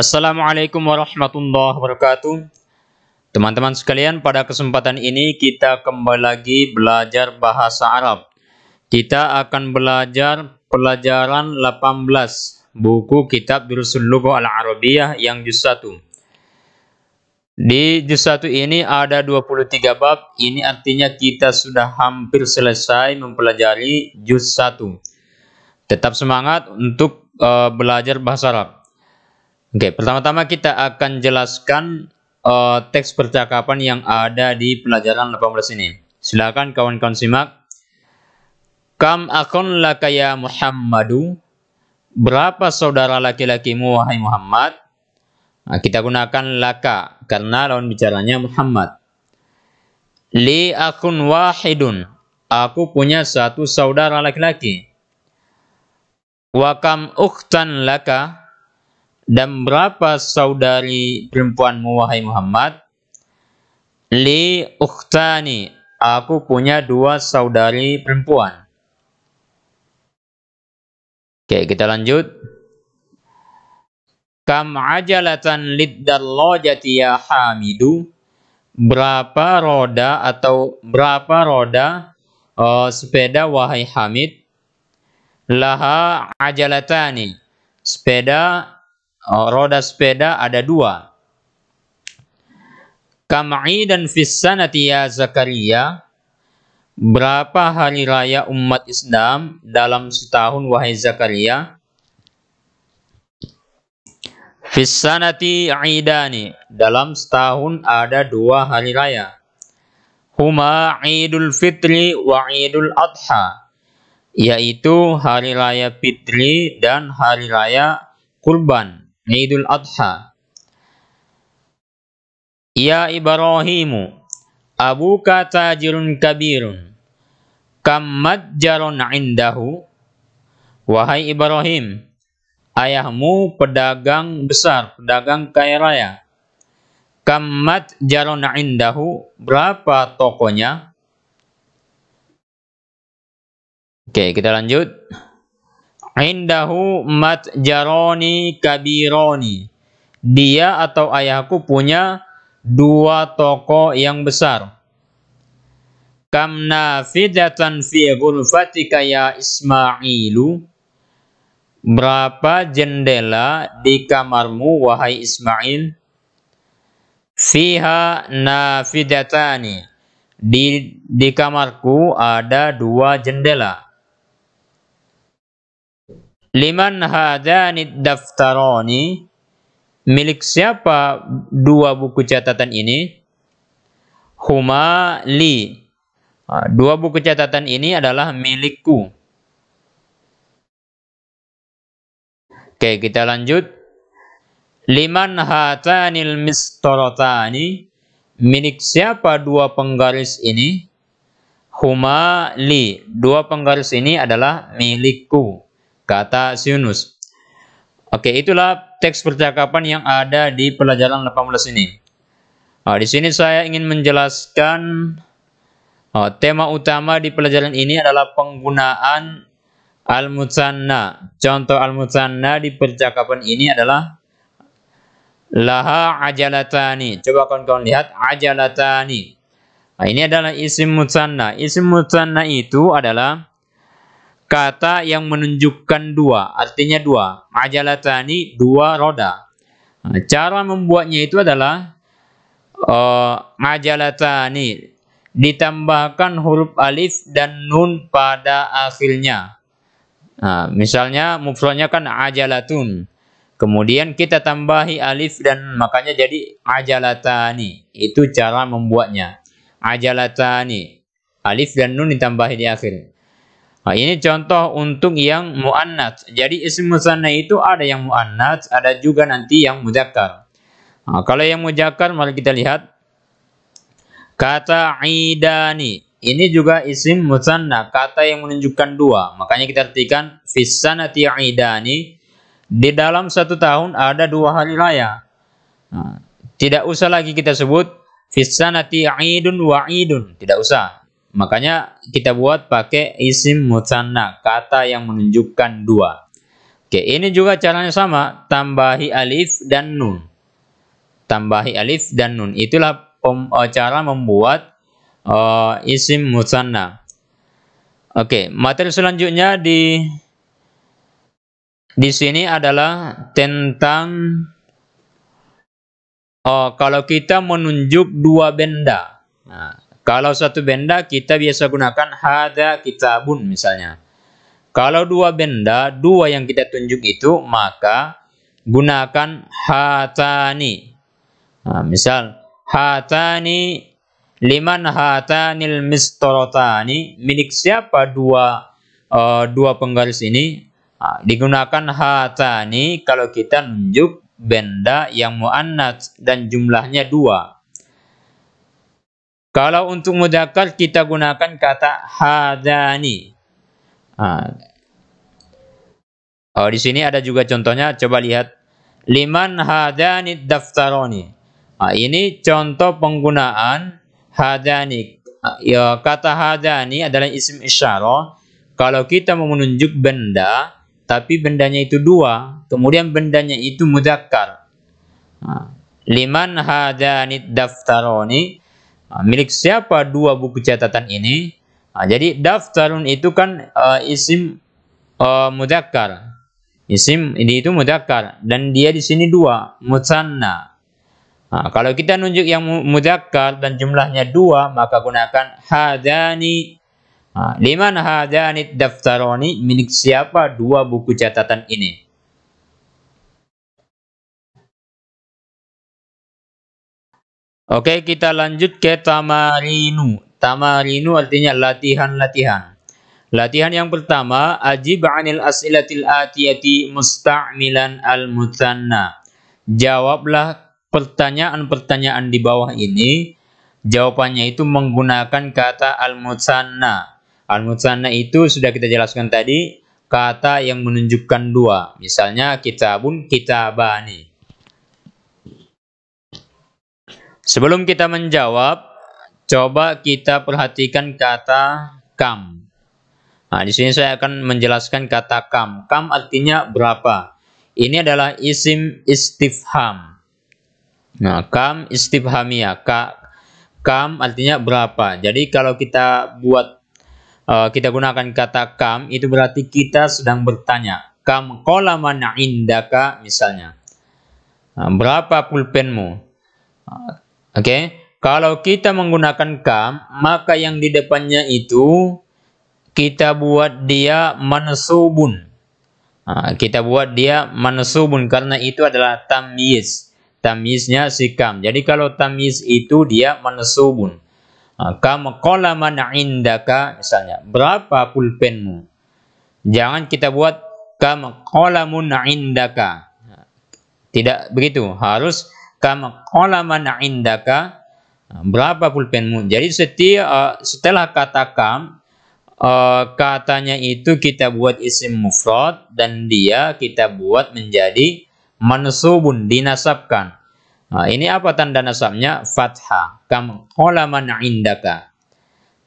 Assalamualaikum warahmatullahi wabarakatuh. Teman-teman sekalian, pada kesempatan ini kita kembali lagi belajar bahasa Arab. Kita akan belajar pelajaran 18 buku kitab Dursul Lugu Al-Arabiyah yang juz 1. Di juz 1 ini ada 23 bab. Ini artinya kita sudah hampir selesai mempelajari juz 1. Tetap semangat untuk uh, belajar bahasa Arab. Oke, pertama-tama kita akan jelaskan uh, teks percakapan yang ada di pelajaran 18 ini. Silakan kawan-kawan simak. Kam akun laka ya Muhammadu? Berapa saudara laki-lakimu wahai Muhammad? Nah, kita gunakan laka karena lawan bicaranya Muhammad. Li akun wahidun. Aku punya satu saudara laki-laki. Wakam uktan laka? Dan berapa saudari perempuanmu wahai Muhammad? Li ukhtani. Aku punya dua saudari perempuan. Oke, kita lanjut. Kam ajalatan liddallajati ya hamidu. Berapa roda atau berapa roda uh, sepeda wahai Hamid? Laha ajalatani. Sepeda Eh, roda sepeda ada dua. Kam'i dan fissanati ya Zakaria. Berapa hari raya umat Islam dalam setahun wahai Zakaria? Fissanati Aidani Dalam setahun ada dua hari raya. Huma idul fitri wa idul adha. Yaitu hari raya fitri dan hari raya kurban. Idul Adha. Ya Ibrahimu, abuka tajirun kabirun, kam madjarun indahu. Wahai Ibrahim, ayahmu pedagang besar, pedagang kaya raya. Kam madjarun indahu, berapa tokonya? Oke, kita lanjut indahu matjaroni kabironi. Dia atau ayahku punya dua toko yang besar. Kam nafidatan fi gulfatika ya Ismailu. Berapa jendela di kamarmu wahai Ismail? Fiha nafidatani. Di di kamarku ada dua jendela. Liman hadani daftaroni milik siapa dua buku catatan ini? Huma li. Ah, dua buku catatan ini adalah milikku. Oke, kita lanjut. Liman hatanil mistorotani. Milik siapa dua penggaris ini? Huma li. Dua penggaris ini adalah milikku kata si Yunus. Oke, itulah teks percakapan yang ada di pelajaran 18 ini. Nah, di sini saya ingin menjelaskan oh, tema utama di pelajaran ini adalah penggunaan al-mutsanna. Contoh al di percakapan ini adalah laha ajalatani. Coba kawan-kawan lihat ajalatani. Nah, ini adalah isim mutsanna. Isim mutsanna itu adalah kata yang menunjukkan dua, artinya dua. Ajalatani dua roda. Nah, cara membuatnya itu adalah uh, eh, ajalatani ditambahkan huruf alif dan nun pada akhirnya. Nah, misalnya mufrohnya kan ajalatun. Kemudian kita tambahi alif dan makanya jadi ajalatani. Itu cara membuatnya. Ajalatani. Alif dan nun ditambahi di akhir. Nah, ini contoh untuk yang muannad. Jadi isim musanna itu ada yang muannad, ada juga nanti yang mujakkar. Nah, kalau yang mujakkar mari kita lihat kata idani. Ini juga isim musanna, kata yang menunjukkan dua. Makanya kita artikan fisanati idani. Di dalam satu tahun ada dua hari raya. Nah, tidak usah lagi kita sebut fisanati idun wa idun, tidak usah. Makanya kita buat pakai isim mutsanna, kata yang menunjukkan dua. Oke, ini juga caranya sama, tambahi alif dan nun. Tambahi alif dan nun. Itulah eh, cara membuat uh, isim mutsanna. Oke, materi selanjutnya di di sini adalah tentang uh, kalau kita menunjuk dua benda. Nah, kalau satu benda kita biasa gunakan hada kitabun misalnya. Kalau dua benda, dua yang kita tunjuk itu maka gunakan hatani. Nah, misal hatani liman hatanil mistorotani milik siapa dua uh, dua penggaris ini nah, digunakan hatani kalau kita tunjuk benda yang muannats dan jumlahnya dua kalau untuk mudakar kita gunakan kata hadani. Oh, di sini ada juga contohnya. Coba lihat. Liman hadani daftaroni. Nah, ini contoh penggunaan hadani. Ya, kata hadani adalah isim isyarah. Kalau kita mau menunjuk benda, tapi bendanya itu dua, kemudian bendanya itu mudakar. Nah. Liman hadani daftaroni Ah, milik siapa dua buku catatan ini? Nah, jadi daftarun itu kan uh, isim uh, ah, mudakar. Isim ini itu mudakar dan dia di sini dua, mutsanna Nah, kalau kita nunjuk yang mudakar dan jumlahnya dua, maka gunakan hadani. Nah, liman hadani daftaroni milik siapa dua buku catatan ini? Oke, kita lanjut ke tamarinu. Tamarinu artinya latihan-latihan. Latihan yang pertama, ajib anil as'ilatil atiyati musta'milan al muthanna. Jawablah pertanyaan-pertanyaan di bawah ini. Jawabannya itu menggunakan kata al muthanna. Al muthanna itu sudah kita jelaskan tadi, kata yang menunjukkan dua. Misalnya kitabun kitabani. Sebelum kita menjawab, coba kita perhatikan kata kam. Nah, di sini saya akan menjelaskan kata kam. Kam artinya berapa. Ini adalah isim istifham. Nah, kam istifhamia. Ka, kam artinya berapa. Jadi kalau kita buat eh, kita gunakan kata kam itu berarti kita sedang bertanya. Kam kolam mana indaka misalnya. Nah, berapa pulpenmu? Oke, okay? kalau kita menggunakan kam, maka yang di depannya itu kita buat dia mansubun. Nah, kita buat dia mansubun karena itu adalah tamyiz. Tamyiznya si kam. Jadi kalau tamyiz itu dia mansubun. kam qalaman indaka misalnya, berapa pulpenmu? Jangan kita buat kam qalamun indaka. Tidak begitu, harus Kam mana indaka berapa pulpenmu? Jadi setiap eh, setelah kata kam uh, katanya itu kita buat isim mufrad dan dia kita buat menjadi mansubun dinasabkan. Nah, ini apa tanda nasabnya? Fathah. Kam mana indaka.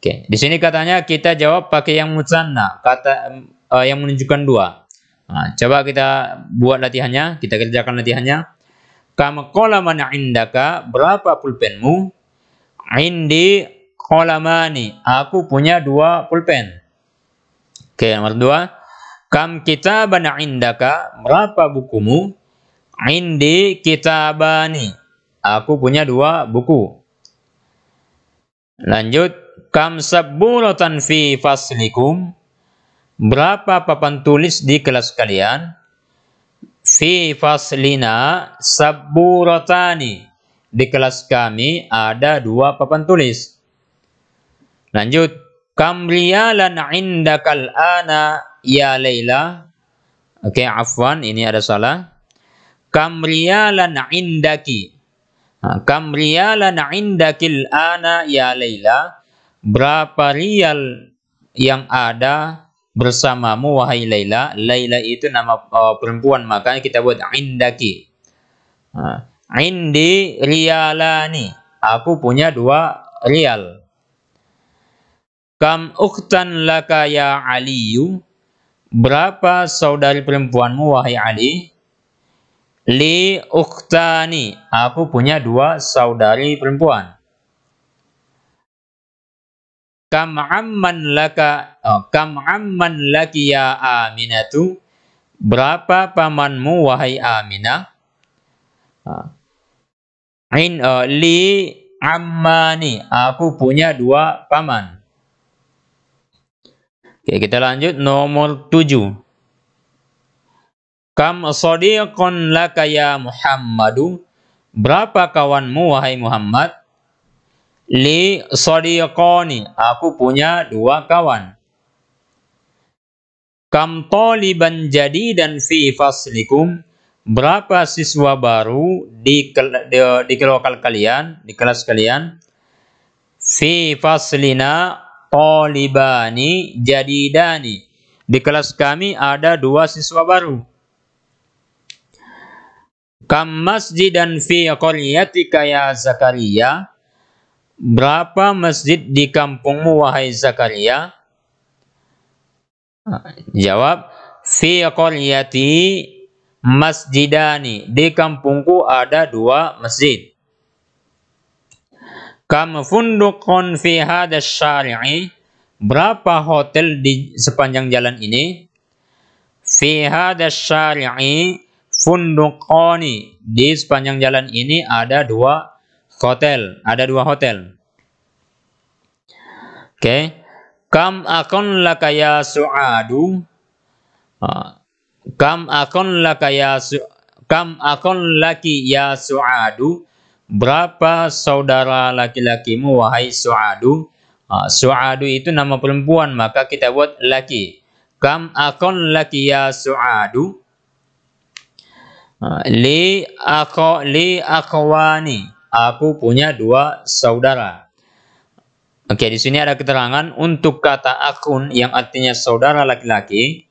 Oke, okay. di sini katanya kita jawab pakai yang mutsanna. kata uh, yang menunjukkan dua. Nah, coba kita buat latihannya, kita kerjakan latihannya. Kama kolamana indaka, berapa pulpenmu? Indi kolamani, aku punya dua pulpen. Oke, okay, nomor dua. Kam kitabana indaka, berapa bukumu? Indi kitabani, aku punya dua buku. Lanjut, kam sabburatan fi faslikum, berapa papan tulis di kelas kalian? Fi faslina saburotani. Di kelas kami ada dua papan tulis. Lanjut. Kam indakal ana ya Laila. Oke, okay, afwan, ini ada salah. Kam indaki. Nah, Kam indakil ana ya Laila. Berapa rial yang ada bersamamu wahai Laila. Laila itu nama uh, perempuan maka kita buat indaki. Uh, indi rialani. Aku punya dua rial. Kam uktan laka ya Aliyu. Berapa saudari perempuanmu wahai Ali? Li uktani. Aku punya dua saudari perempuan kam amman laka oh, kam amman laki ya aminatu berapa pamanmu wahai aminah ah. in uh, li ammani aku punya dua paman Oke, kita lanjut nomor tujuh kam sadiqun laka ya muhammadu berapa kawanmu wahai muhammad Li sodiqoni. Aku punya dua kawan. Kam toliban jadi dan fi faslikum. Berapa siswa baru di, di, di lokal kalian, di kelas kalian? Fi faslina tolibani jadidani. Di kelas kami ada dua siswa baru. Kam masjidan fi qaryatika ya Zakaria. Berapa masjid di kampungmu wahai Zakaria? Jawab, fi qaryati masjidani. Di kampungku ada dua masjid. Kam fundukun fi hadas syari'i. Berapa hotel di sepanjang jalan ini? Fi hadas syari'i fundukoni. Di sepanjang jalan ini ada dua Hotel, ada dua hotel. Oke. Okay. Kam akon laka ya su'adu. Ah. Kam akon laka ya su Kam akon laki ya su'adu. Berapa saudara laki-lakimu wahai su'adu? Ah, su'adu itu nama perempuan, maka kita buat laki. Kam akon laki ya su'adu? Ah, li ako li akwani. Aku punya dua saudara. Oke, di sini ada keterangan untuk kata akun yang artinya saudara laki-laki.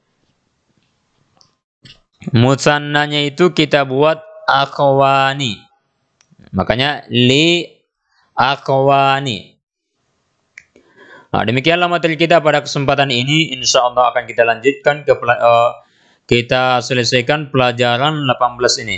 Musannanya itu kita buat akwani. Makanya li akwani. Nah, demikianlah materi kita pada kesempatan ini. Insya Allah akan kita lanjutkan ke uh, kita selesaikan pelajaran 18 ini.